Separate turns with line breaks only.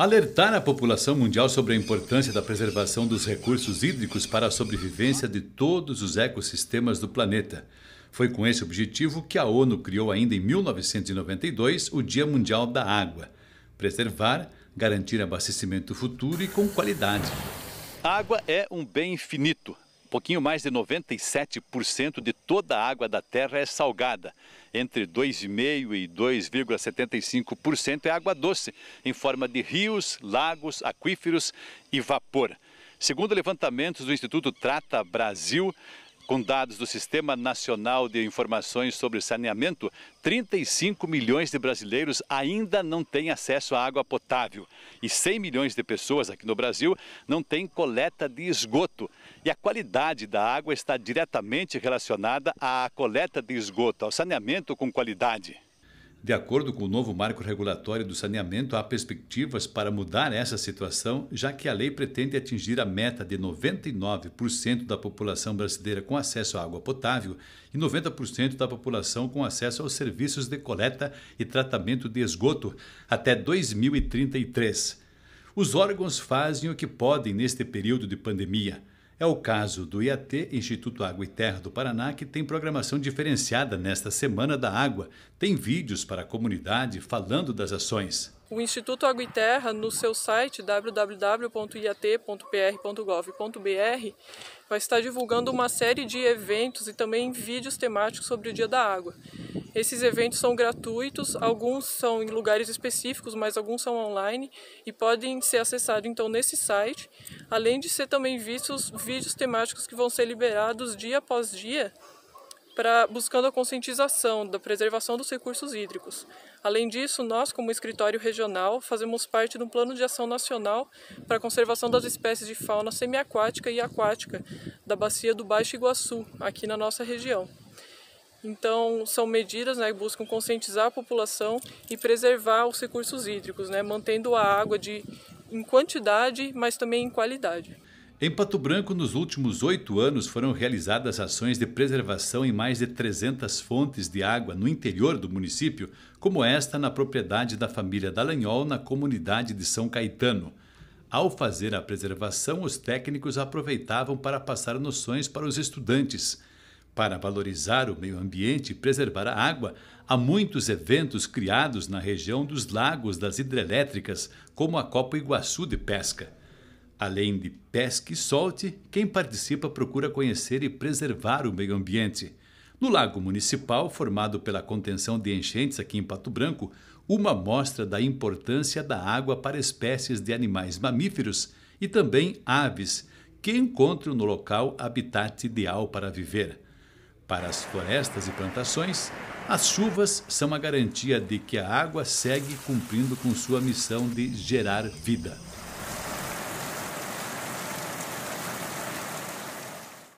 Alertar a população mundial sobre a importância da preservação dos recursos hídricos para a sobrevivência de todos os ecossistemas do planeta. Foi com esse objetivo que a ONU criou ainda em 1992 o Dia Mundial da Água. Preservar, garantir abastecimento futuro e com qualidade. Água é um bem infinito pouquinho mais de 97% de toda a água da terra é salgada. Entre 2,5% e 2,75% é água doce, em forma de rios, lagos, aquíferos e vapor. Segundo levantamentos do Instituto Trata Brasil, com dados do Sistema Nacional de Informações sobre Saneamento, 35 milhões de brasileiros ainda não têm acesso à água potável. E 100 milhões de pessoas aqui no Brasil não têm coleta de esgoto. E a qualidade da água está diretamente relacionada à coleta de esgoto, ao saneamento com qualidade. De acordo com o novo marco regulatório do saneamento, há perspectivas para mudar essa situação, já que a lei pretende atingir a meta de 99% da população brasileira com acesso à água potável e 90% da população com acesso aos serviços de coleta e tratamento de esgoto até 2033. Os órgãos fazem o que podem neste período de pandemia. É o caso do IAT, Instituto Água e Terra do Paraná, que tem programação diferenciada nesta Semana da Água. Tem vídeos para a comunidade falando das ações.
O Instituto Água e Terra, no seu site www.iat.pr.gov.br, vai estar divulgando uma série de eventos e também vídeos temáticos sobre o Dia da Água. Esses eventos são gratuitos, alguns são em lugares específicos, mas alguns são online e podem ser acessados então nesse site, além de ser também vistos vídeos temáticos que vão ser liberados dia após dia para buscando a conscientização da preservação dos recursos hídricos. Além disso, nós, como escritório regional, fazemos parte de um plano de ação nacional para a conservação das espécies de fauna semiaquática e aquática da bacia do Baixo Iguaçu, aqui na nossa região. Então, são medidas né, que buscam conscientizar a população e preservar os recursos hídricos, né, mantendo a água de, em quantidade, mas também em qualidade.
Em Pato Branco, nos últimos oito anos, foram realizadas ações de preservação em mais de 300 fontes de água no interior do município, como esta na propriedade da família Dalanhol, na comunidade de São Caetano. Ao fazer a preservação, os técnicos aproveitavam para passar noções para os estudantes. Para valorizar o meio ambiente e preservar a água, há muitos eventos criados na região dos lagos das hidrelétricas, como a Copa Iguaçu de Pesca. Além de pesque e solte, quem participa procura conhecer e preservar o meio ambiente. No Lago Municipal, formado pela contenção de enchentes aqui em Pato Branco, uma mostra da importância da água para espécies de animais mamíferos e também aves, que encontram no local habitat ideal para viver. Para as florestas e plantações, as chuvas são a garantia de que a água segue cumprindo com sua missão de gerar vida.